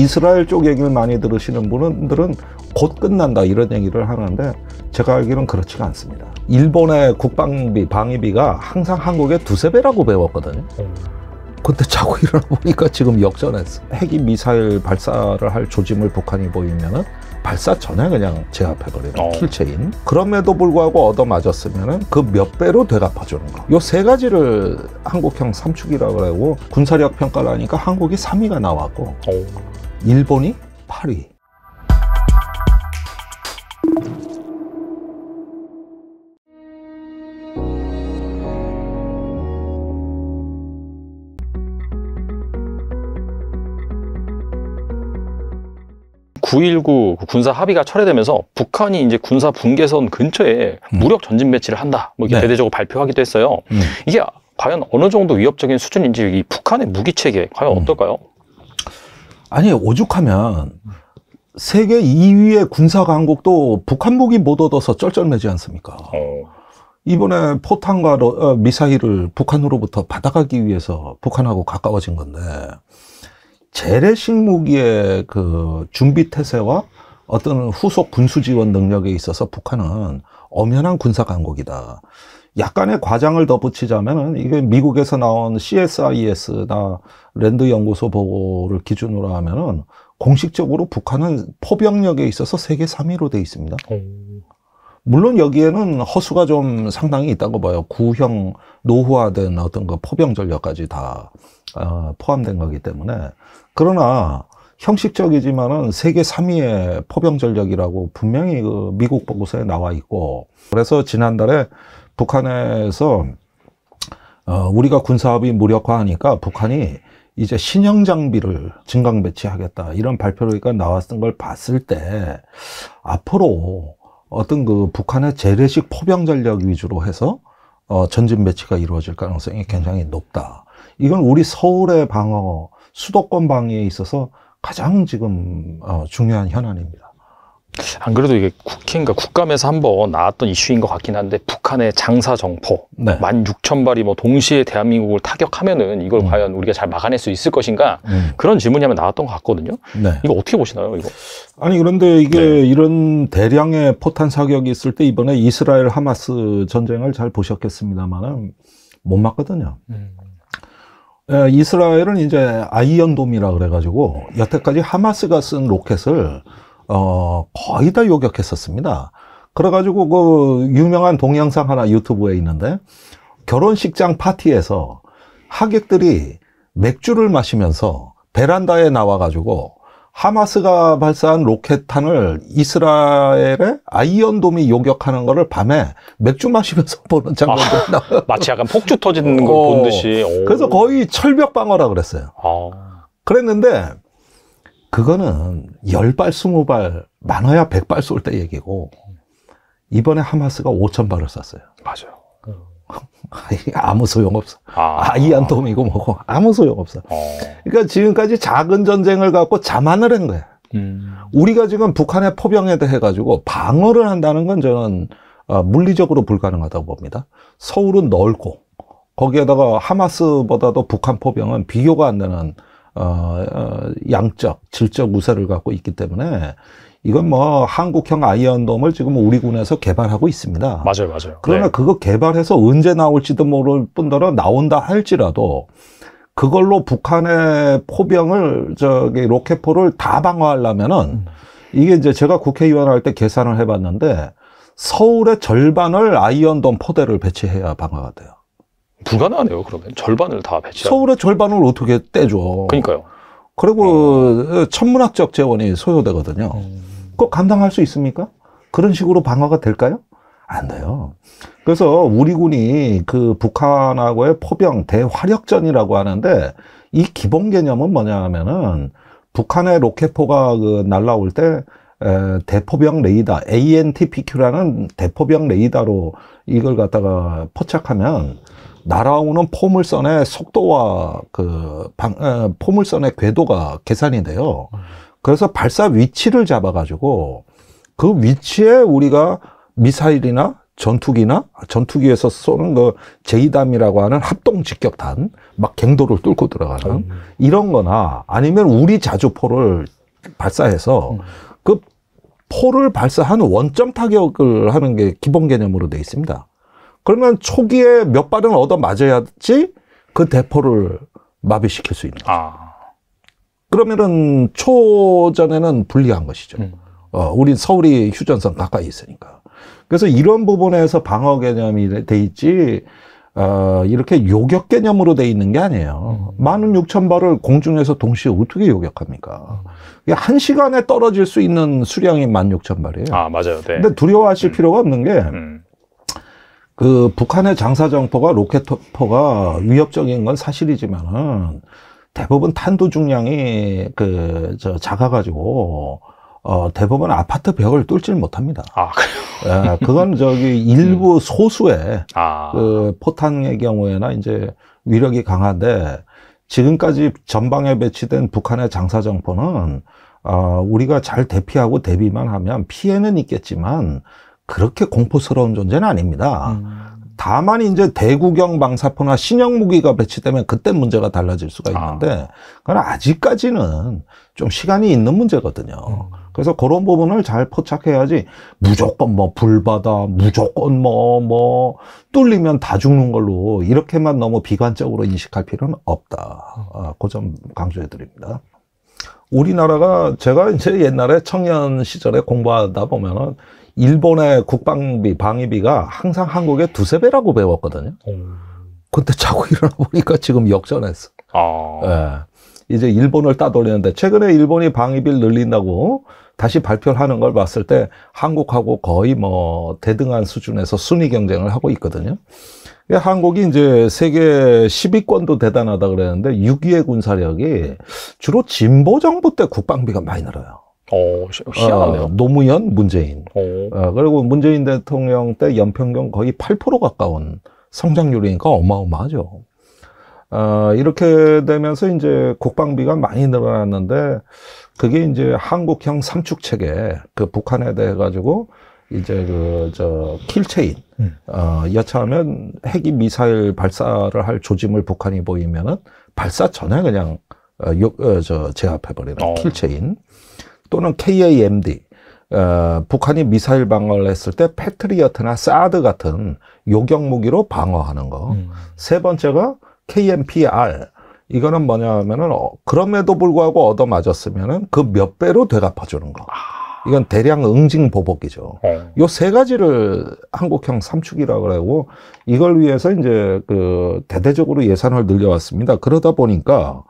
이스라엘 쪽 얘기를 많이 들으시는 분들은 곧 끝난다 이런 얘기를 하는데 제가 알기로는 그렇지가 않습니다. 일본의 국방비, 방위비가 항상 한국의 두세 배라고 배웠거든요. 근데 자고 일어나 보니까 지금 역전했어. 핵이 미사일 발사를 할 조짐을 북한이 보이면은 발사 전에 그냥 제압해버리는 어. 킬체인. 그럼에도 불구하고 얻어맞았으면은 그 몇 배로 되갚아주는 거. 요 세 가지를 한국형 삼축이라고 하고 군사력 평가를 하니까 한국이 3위가 나왔고. 어. 일본이 8위. 9.19 군사 합의가 철회되면서 북한이 이제 군사 분계선 근처에 음. 무력 전진 배치를 한다. 뭐 이렇게 네. 대대적으로 발표하기도 했어요. 음. 이게 과연 어느 정도 위협적인 수준인지 이 북한의 무기 체계 과연 음. 어떨까요? 아니 오죽하면 세계 2위의 군사 강국도 북한복이 못 얻어서 쩔쩔매지 않습니까? 어. 이번에 포탄과 러, 어, 미사일을 북한으로부터 받아가기 위해서 북한하고 가까워진 건데 재래식 무기의 그 준비 태세와 어떤 후속 군수 지원 능력에 있어서 북한은 엄연한 군사 강국이다. 약간의 과장을 덧붙이자면은 이게 미국에서 나온 CSIS나 랜드 연구소 보고를 기준으로 하면은 공식적으로 북한은 포병력에 있어서 세계 3위로 돼 있습니다. 물론 여기에는 허수가 좀 상당히 있다고 봐요. 구형 노후화된 어떤 그 포병 전력까지 다 어, 포함된 거기 때문에 그러나 형식적이지만은 세계 3위의 포병 전력이라고 분명히 그 미국 보고서에 나와 있고 그래서 지난달에 북한에서 어, 우리가 군사업이 무력화하니까 북한이 이제 신형 장비를 증강 배치하겠다 이런 발표가 나왔던 걸 봤을 때 앞으로 어떤 그 북한의 재래식 포병 전략 위주로 해서 어, 전진 배치가 이루어질 가능성이 굉장히 높다. 이건 우리 서울의 방어, 수도권 방위에 있어서 가장 지금 어, 중요한 현안입니다. 안 그래도 이게 국회인가 국감에서 한번 나왔던 이슈인 것 같긴 한데 북한의 장사 정포 네. 육천 발이뭐 동시에 대한민국을 타격하면은 이걸 음. 과연 우리가 잘 막아낼 수 있을 것인가 음. 그런 질문이 하면 나왔던 것 같거든요. 네. 이거 어떻게 보시나요, 이거? 아니 그런데 이게 네. 이런 대량의 포탄 사격이 있을 때 이번에 이스라엘 하마스 전쟁을 잘 보셨겠습니다만은 못 막거든요. 음. 에, 이스라엘은 이제 아이언돔이라 그래가지고 여태까지 하마스가 쓴 로켓을 어, 거의 다 요격했었습니다. 그래가지고 그 유명한 동영상 하나 유튜브에 있는데 결혼식장 파티에서 하객들이 맥주를 마시면서 베란다에 나와가지고 하마스가 발사한 로켓탄을 이스라엘의 아이언돔이 요격하는 거를 밤에 맥주 마시면서 보는 장면도 아, 마치 약간 폭주 터지는 어, 걸본 듯이. 오. 그래서 거의 철벽 방어라 그랬어요. 아. 그랬는데 그거는 열 발 스무 발 많아야 백 발 쏠 때 얘기고, 이번에 하마스가 오천 발을 쐈어요. 맞아요. 아무 소용없어. 아, 아 이안 도움이고 뭐고 아무 소용없어. 어. 그러니까 지금까지 작은 전쟁을 갖고 자만을 한 거야. 음. 우리가 지금 북한의 포병에 대해 가지고 방어를 한다는 건 저는 어, 물리적으로 불가능하다고 봅니다. 서울은 넓고 거기에다가 하마스보다도 북한 포병은 비교가 안 되는 어, 어, 양적, 질적 우세를 갖고 있기 때문에 이건 뭐 한국형 아이언돔을 지금 우리 군에서 개발하고 있습니다. 맞아요, 맞아요. 그러나 네. 그거 개발해서 언제 나올지도 모를 뿐더러 나온다 할지라도 그걸로 북한의 포병을 저기 로켓포를 다 방어하려면은 이게 이제 제가 국회의원 할 때 계산을 해봤는데 서울의 절반을 아이언돔 포대를 배치해야 방어가 돼요. 불가능하네요. 그러면 절반을 다 배치. 서울의 절반을 어떻게 떼죠? 그러니까요. 그리고 어. 천문학적 재원이 소요되거든요. 음. 그거 감당할 수 있습니까? 그런 식으로 방어가 될까요? 안 돼요. 그래서 우리 군이 그 북한하고의 포병 대화력전이라고 하는데 이 기본 개념은 뭐냐면은 하 북한의 로켓포가 그 날라올 때 에, 대포병 레이더 ANTPQ라는 대포병 레이더로 이걸 갖다가 포착하면 날아오는 포물선의 속도와 그 방, 에, 어, 포물선의 궤도가 계산이 돼요. 그래서 발사 위치를 잡아가지고 그 위치에 우리가 미사일이나 전투기나 전투기에서 쏘는 그제이담이라고 하는 합동 직격탄 막 갱도를 뚫고 들어가는 음. 이런 거나 아니면 우리 자주포를 발사해서 음. 그 포를 발사한 원점 타격을 하는 게 기본 개념으로 돼 있습니다. 그러면 초기에 몇 발은 얻어 맞아야지 그 대포를 마비시킬 수 있는 거죠. 아. 그러면은 초전에는 불리한 것이죠. 음. 어, 우리 서울이 휴전선 가까이 있으니까. 그래서 이런 부분에서 방어 개념이 돼 있지, 어, 이렇게 요격 개념으로 돼 있는 게 아니에요. 만원 육천 발을 공중에서 동시에 어떻게 요격합니까? 이게 한 시간에 떨어질 수 있는 수량이 만 육천 발이에요. 아, 맞아요. 네. 근데 두려워하실 음. 필요가 없는 게, 음. 그 북한의 장사정포가 로켓포가 위협적인 건 사실이지만은 대부분 탄도 중량이 그 저 작아가지고 어 대부분 아파트 벽을 뚫질 못합니다. 아 그래요? 예, 그건 저기 일부 음. 소수의 아. 그 포탄의 경우에나 이제 위력이 강한데 지금까지 전방에 배치된 북한의 장사정포는 어 우리가 잘 대피하고 대비만 하면 피해는 있겠지만 그렇게 공포스러운 존재는 아닙니다. 음. 다만 이제 대구경 방사포나 신형 무기가 배치되면 그때 문제가 달라질 수가 아. 있는데 그건 아직까지는 좀 시간이 있는 문제거든요. 음. 그래서 그런 부분을 잘 포착해야지 무조건 뭐 불바다 무조건 뭐뭐 뭐 뚫리면 다 죽는 걸로 이렇게만 너무 비관적으로 인식할 필요는 없다. 아, 그점 강조해 드립니다. 우리나라가 제가 이제 옛날에 청년 시절에 공부하다 보면은 일본의 국방비, 방위비가 항상 한국의 두세 배라고 배웠거든요. 근데 자고 일어나 보니까 지금 역전했어. 아. 예. 이제 일본을 따돌리는데 최근에 일본이 방위비를 늘린다고 다시 발표를 하는 걸 봤을 때 한국하고 거의 뭐 대등한 수준에서 순위 경쟁을 하고 있거든요. 그러니까 한국이 이제 세계 10위권도 대단하다 그랬는데 6위의 군사력이 주로 진보 정부 때 국방비가 많이 늘어요. 오, 어, 희한하네요. 어, 어, 노무현, 문재인. 어. 어, 그리고 문재인 대통령 때 연평균 거의 8% 가까운 성장률이니까 어마어마하죠. 어, 이렇게 되면서 이제 국방비가 많이 늘어났는데 그게 이제 한국형 삼축 체계 그 북한에 대해 가지고 이제 그 저 킬체인 음. 어, 여차하면 핵이 미사일 발사를 할 조짐을 북한이 보이면은 발사 전에 그냥 어, 요, 어, 저 제압해버리는 어. 킬체인. 또는 KAMD 어, 북한이 미사일 방어를 했을 때 패트리어트나 사드 같은 요격 무기로 방어하는 거. 음. 세 번째가 KMPR. 이거는 뭐냐면은 어, 그럼에도 불구하고 얻어맞았으면은 그 몇 배로 되갚아 주는 거. 아. 이건 대량 응징 보복이죠. 어. 요세 가지를 한국형 삼축이라고 그러고 이걸 위해서 이제 그 대대적으로 예산을 늘려왔습니다. 그러다 보니까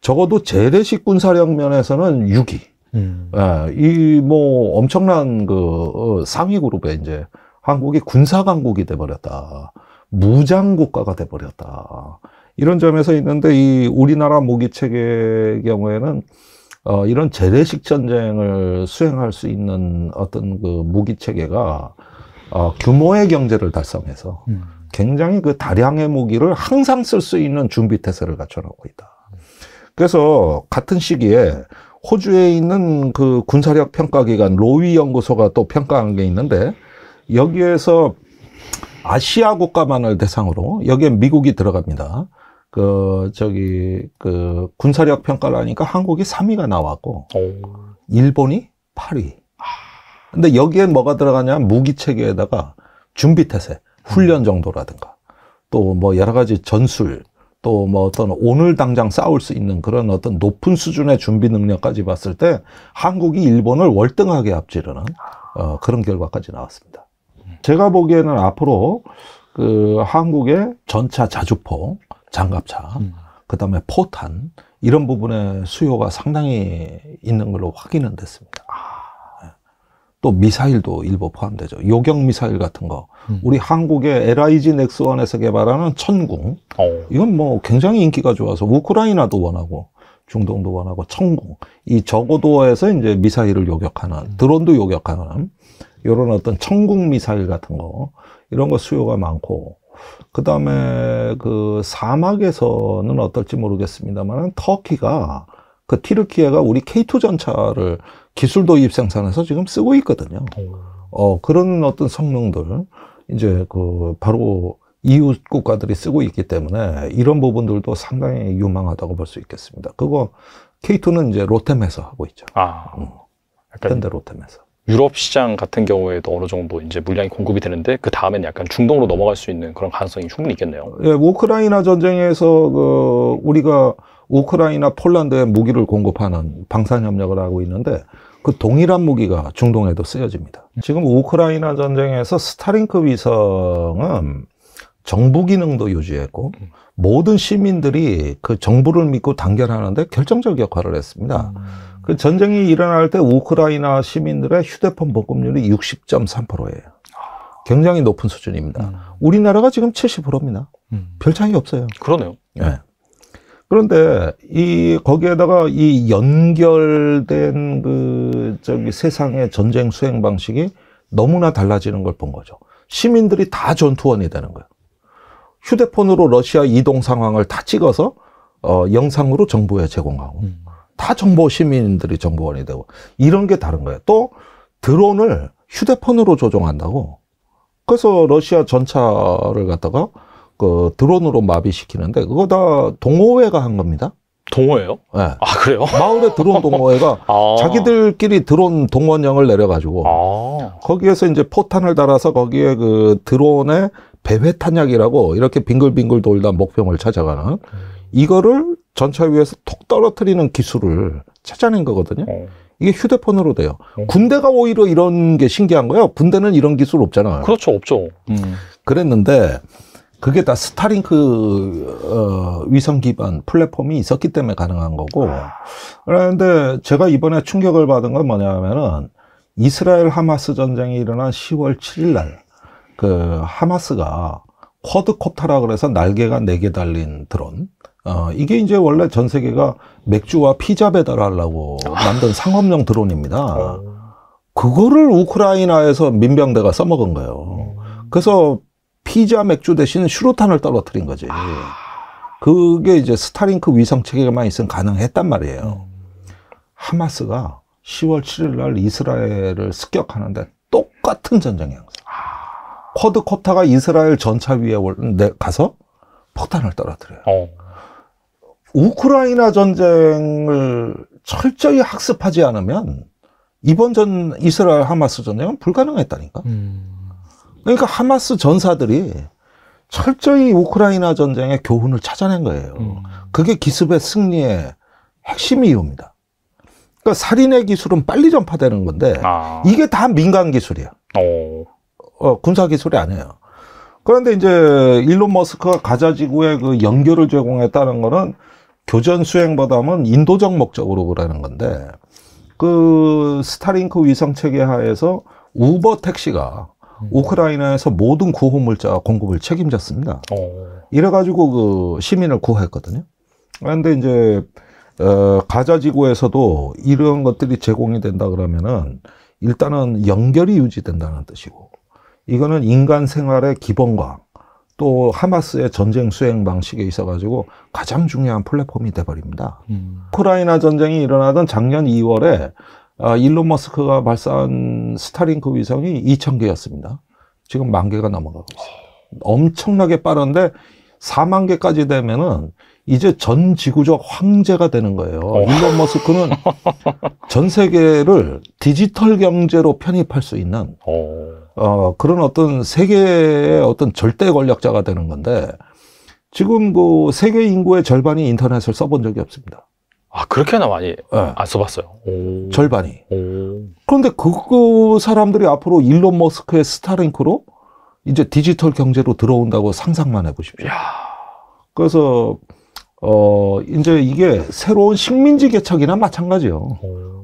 적어도 재래식 군사력 면에서는 6위. 음. 예, 이뭐 엄청난 그 어, 상위 그룹에 이제 한국이 군사 강국이 돼 버렸다. 무장 국가가 돼 버렸다. 이런 점에서 있는데 이 우리나라 무기 체계의 경우에는 어 이런 재래식 전쟁을 수행할 수 있는 어떤 그 무기 체계가 어 규모의 경제를 달성해서 음. 굉장히 그 다량의 무기를 항상 쓸 수 있는 준비 태세를 갖춰 놓고 있다. 그래서 같은 시기에 호주에 있는 그 군사력 평가기관 로위 연구소가 또 평가한 게 있는데 여기에서 아시아 국가만을 대상으로 여기에 미국이 들어갑니다. 그 저기 그 군사력 평가를 하니까 한국이 3위가 나왔고 오. 일본이 8위. 근데 여기에 뭐가 들어가냐 무기 체계에다가 준비 태세, 훈련 정도라든가 또 뭐 여러 가지 전술 또뭐 어떤 오늘 당장 싸울 수 있는 그런 어떤 높은 수준의 준비 능력까지 봤을 때 한국이 일본을 월등하게 앞지르는 어, 그런 결과까지 나왔습니다. 제가 보기에는 앞으로 그 한국의 전차 자주포, 장갑차, 음. 그다음에 포탄 이런 부분의 수요가 상당히 있는 걸로 확인은 됐습니다. 아, 또 미사일도 일부 포함되죠. 요격 미사일 같은 거. 음. 우리 한국의 LIG 넥스원에서 개발하는 천궁. 오. 어. 이건 뭐 굉장히 인기가 좋아서 우크라이나도 원하고 중동도 원하고 천궁. 이 저고도에서 이제 미사일을 요격하는 음. 드론도 요격하는 이런 어떤 천궁 미사일 같은 거 이런 거 수요가 많고 그다음에 음. 그 사막에서는 어떨지 모르겠습니다만 터키가 그티르키에가 우리 K2 전차를 기술 도입 생산에서 지금 쓰고 있거든요. 어, 그런 어떤 성능들, 이제 그 바로 이웃 국가들이 쓰고 있기 때문에 이런 부분들도 상당히 유망하다고 볼 수 있겠습니다. 그거 K2는 이제 로템에서 하고 있죠. 아, 음. 현대 로템에서. 유럽 시장 같은 경우에도 어느 정도 이제 물량이 공급이 되는데 그 다음엔 약간 중동으로 넘어갈 수 있는 그런 가능성이 충분히 있겠네요. 예, 우크라이나 전쟁에서 그 우리가 우크라이나 폴란드에 무기를 공급하는 방산 협력을 하고 있는데 그 동일한 무기가 중동에도 쓰여집니다. 예. 지금 우크라이나 전쟁에서 스타링크 위성은 정부 기능도 유지했고 음. 모든 시민들이 그 정부를 믿고 단결하는데 결정적 역할을 했습니다. 음. 그 전쟁이 일어날 때 우크라이나 시민들의 휴대폰 보급률이 60.3%예요. 굉장히 높은 수준입니다. 음. 우리나라가 지금 70%입니다. 별 차이 없어요. 그러네요. 네. 그런데 이 거기에다가 이 연결된 그 저기 세상의 전쟁 수행 방식이 너무나 달라지는 걸 본 거죠. 시민들이 다 전투원이 되는 거예요. 휴대폰으로 러시아 이동 상황을 다 찍어서 어, 영상으로 정보에 제공하고 음. 다 정보 시민들이 정보원이 되고 이런 게 다른 거예요. 또 드론을 휴대폰으로 조종한다고. 그래서 러시아 전차를 갖다가 그 드론으로 마비시키는데 그거 다 동호회가 한 겁니다. 동호회요? 네. 아 그래요? 마을에 드론 동호회가 아. 자기들끼리 드론 동원령을 내려가지고 아. 거기에서 이제 포탄을 달아서 거기에 그 드론의 배회 탄약이라고 이렇게 빙글빙글 돌다 목병을 찾아가는 이거를 전차 위에서 톡 떨어뜨리는 기술을 찾아낸 거거든요. 어. 이게 휴대폰으로 돼요. 어. 군대가 오히려 이런 게 신기한 거예요. 군대는 이런 기술 없잖아요. 그렇죠, 없죠. 음. 그랬는데 그게 다 스타링크 어, 위성 기반 플랫폼이 있었기 때문에 가능한 거고 그런데 제가 이번에 충격을 받은 건 뭐냐면은 이스라엘 하마스 전쟁이 일어난 10월 7일 날그 하마스가 쿼드콥터라 그래서 날개가 네 개 달린 드론 어, 이게 이제 원래 전 세계가 맥주와 피자 배달하려고 만든 상업용 드론입니다. 어. 그거를 우크라이나에서 민병대가 써먹은 거예요. 그래서 피자 맥주 대신 슈로탄을 떨어뜨린 거지. 아. 그게 이제 스타링크 위성 체계만 있으면 가능했단 말이에요. 음. 하마스가 10월 7일 날 이스라엘을 습격하는데 똑같은 전쟁 양상. 아... 쿼드 콥터가 이스라엘 전차 위에 가서 폭탄을 떨어뜨려요. 어. 우크라이나 전쟁을 철저히 학습하지 않으면 이번 전 이스라엘 하마스 전쟁은 불가능했다니까. 음... 그러니까 하마스 전사들이 철저히 우크라이나 전쟁의 교훈을 찾아낸 거예요. 음. 그게 기습의 승리의 핵심 이유입니다. 그러니까 살인의 기술은 빨리 전파되는 건데 아. 이게 다 민간 기술이야. 오. 어. 어, 군사 기술이 아니에요. 그런데 이제 일론 머스크가 가자 지구에 그 연결을 제공했다는 거는 교전 수행보다는 인도적 목적으로 그러는 건데 그 스타링크 위성 체계 하에서 우버 택시가 음. 우크라이나에서 모든 구호물자 공급을 책임졌습니다. 오. 어. 이래가지고 그 시민을 구호했거든요. 그런데 이제 어, 가자 지구에서도 이런 것들이 제공이 된다 그러면은 일단은 연결이 유지된다는 뜻이고 이거는 인간 생활의 기본과 또 하마스의 전쟁 수행 방식에 있어 가지고 가장 중요한 플랫폼이 돼 버립니다. 음. 우크라이나 전쟁이 일어나던 작년 2월에 아, 일론 머스크가 발사한 스타링크 그 위성이 2,000개였습니다. 지금 만 개가 넘어가고 있습니다 엄청나게 빠른데 4만 개까지 되면은 이제 전 지구적 황제가 되는 거예요. 어. 일론 머스크는 전 세계를 디지털 경제로 편입할 수 있는 어. 어, 그런 어떤 세계의 어떤 절대 권력자가 되는 건데 지금 그 세계 인구의 절반이 인터넷을 써본 적이 없습니다. 아, 그렇게나 많이 네. 예. 안 써봤어요. 오. 절반이. 오. 그런데 그, 그 사람들이 앞으로 일론 머스크의 스타링크로 이제 디지털 경제로 들어온다고 상상만 해보십시오. 야 그래서, 어, 이제 이게 새로운 식민지 개척이나 마찬가지요.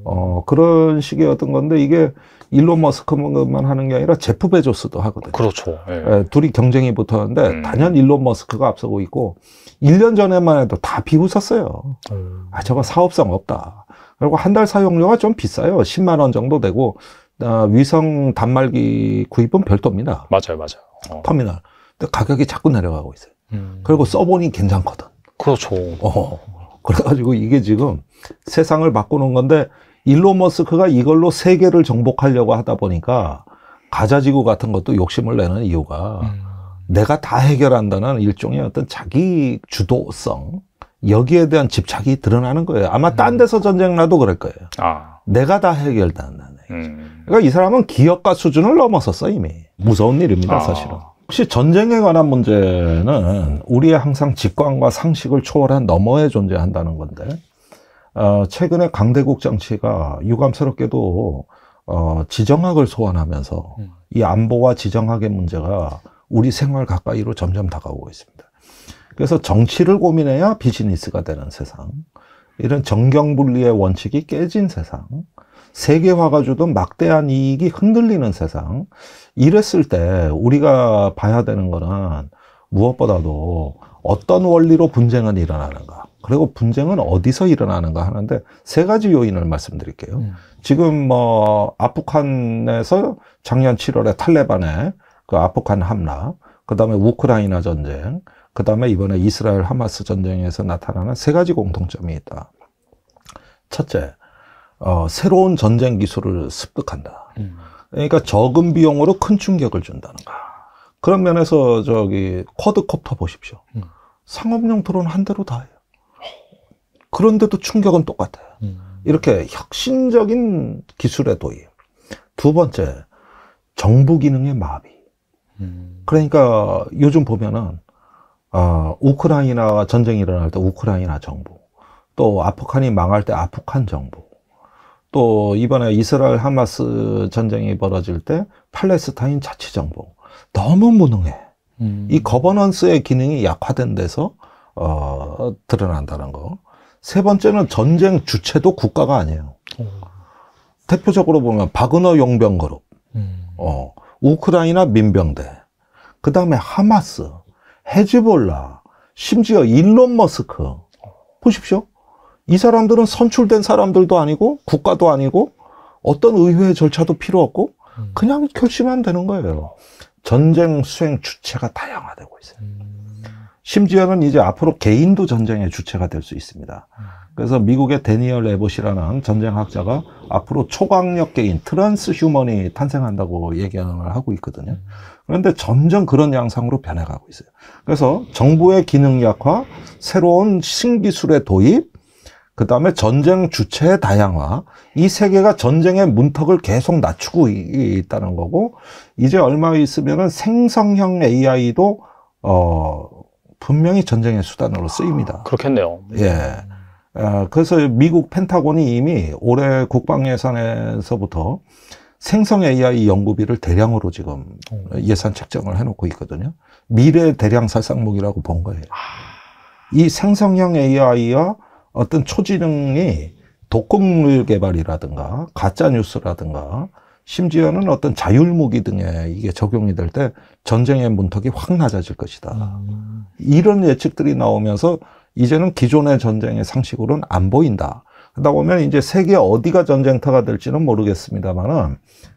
어, 그런 식의 어떤 건데 이게 일론 머스크만 하는 게 아니라 제프 베조스도 하거든요. 그렇죠. 예. 예 둘이 경쟁이 붙었는데 음. 단연 일론 머스크가 앞서고 있고 1년 전에만 해도 다 비웃었어요. 음. 아 저거 사업성 없다. 그리고 한 달 사용료가 좀 비싸요. 10만 원 정도 되고 어, 위성 단말기 구입은 별도입니다. 맞아요, 맞아요. 어. 터미널. 근데 가격이 자꾸 내려가고 있어요. 음. 그리고 써보니 괜찮거든. 그렇죠. 어. 그래가지고 이게 지금 세상을 바꾸는 건데 일론 머스크가 이걸로 세계를 정복하려고 하다 보니까 가자지구 같은 것도 욕심을 내는 이유가 음. 내가 다 해결한다는 일종의 어떤 자기 주도성 여기에 대한 집착이 드러나는 거예요. 아마 음. 딴 데서 전쟁 나도 그럴 거예요. 아. 내가 다 해결한다는 음. 그러니까 이 사람은 기업가 수준을 넘어섰어 이미. 무서운 일입니다 아. 사실은. 혹시 전쟁에 관한 문제는 우리의 항상 직관과 상식을 초월한 너머에 존재한다는 건데 어, 최근에 강대국 정치가 유감스럽게도 어, 지정학을 소환하면서 음. 이 안보와 지정학의 문제가 우리 생활 가까이로 점점 다가오고 있습니다. 그래서 정치를 고민해야 비즈니스가 되는 세상, 이런 정경분리의 원칙이 깨진 세상, 세계화가 주던 막대한 이익이 흔들리는 세상, 이랬을 때 우리가 봐야 되는 거는 무엇보다도 어떤 원리로 분쟁은 일어나는가, 그리고 분쟁은 어디서 일어나는가 하는데 세 가지 요인을 말씀드릴게요. 음. 지금 뭐 아프간에서 작년 7월에 탈레반의 그 아프간 함라 그다음에 우크라이나 전쟁, 그다음에 이번에 이스라엘 하마스 전쟁에서 나타나는 세 가지 공통점이 있다. 첫째, 어, 새로운 전쟁 기술을 습득한다. 음. 그러니까 적은 비용으로 큰 충격을 준다는 거. 그런 면에서 저기 쿼드콥터 보십시오. 음. 상업용 드론 한 대로 다해 요 그런데도 충격은 똑같아요. 음. 이렇게 혁신적인 기술의 도입. 두 번째, 정부 기능의 마비. 음. 그러니까 요즘 보면은, 아, 우크라이나 전쟁이 일어날 때 우크라이나 정부, 또 아프간이 망할 때 아프간 정부, 또 이번에 이스라엘 하마스 전쟁이 벌어질 때 팔레스타인 자치정부. 너무 무능해. 음. 이 거버넌스의 기능이 약화된 데서, 어, 드러난다는 거. 세 번째는 전쟁 주체도 국가가 아니에요. 오. 대표적으로 보면 바그너 용병 그룹, 음. 어, 우크라이나 민병대, 그 다음에 하마스, 헤즈볼라, 심지어 일론 머스크. 보십시오. 이 사람들은 선출된 사람들도 아니고 국가도 아니고 어떤 의회 절차도 필요 없고 그냥 결심하면 되는 거예요. 전쟁 수행 주체가 다양화되고 있어요. 음. 심지어는 이제 앞으로 개인도 전쟁의 주체가 될 수 있습니다. 음. 그래서 미국의 데니얼 에봇이라는 전쟁학자가 앞으로 초강력 개인, 트랜스 휴먼이 탄생한다고 얘기를 하 하고 있거든요. 음. 그런데 점점 그런 양상으로 변해가고 있어요. 그래서 정부의 기능 약화, 새로운 신기술의 도입, 그 다음에 전쟁 주체의 다양화, 이세 개가 전쟁의 문턱을 계속 낮추고 있다는 거고, 이제 얼마 있으면은 생성형 AI도, 어, 분명히 전쟁의 수단으로 쓰입니다. 그렇겠네요. 예. 아, 그래서 미국 펜타곤이 이미 올해 국방 예산에서부터 생성 AI 연구비를 대량으로 지금 예산 책정을 해놓고 있거든요. 미래 대량 살상무기라고 본 거예요. 아. 이 생성형 AI와 어떤 초지능이 독극물 개발이라든가 가짜 뉴스라든가 심지어는 어떤 자율무기 등에 이게 적용이 될 때 전쟁의 문턱이 확 낮아질 것이다. 아. 이런 예측들이 나오면서 이제는 기존의 전쟁의 상식으로는 안 보인다. 그러다 보면 이제 세계 어디가 전쟁터가 될지는 모르겠습니다만은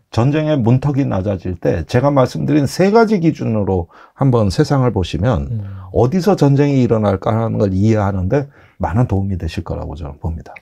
전쟁의 문턱이 낮아질 때 제가 말씀드린 세 가지 기준으로 한번 세상을 보시면 음. 어디서 전쟁이 일어날까 하는 걸 이해하는데 많은 도움이 되실 거라고 저는 봅니다.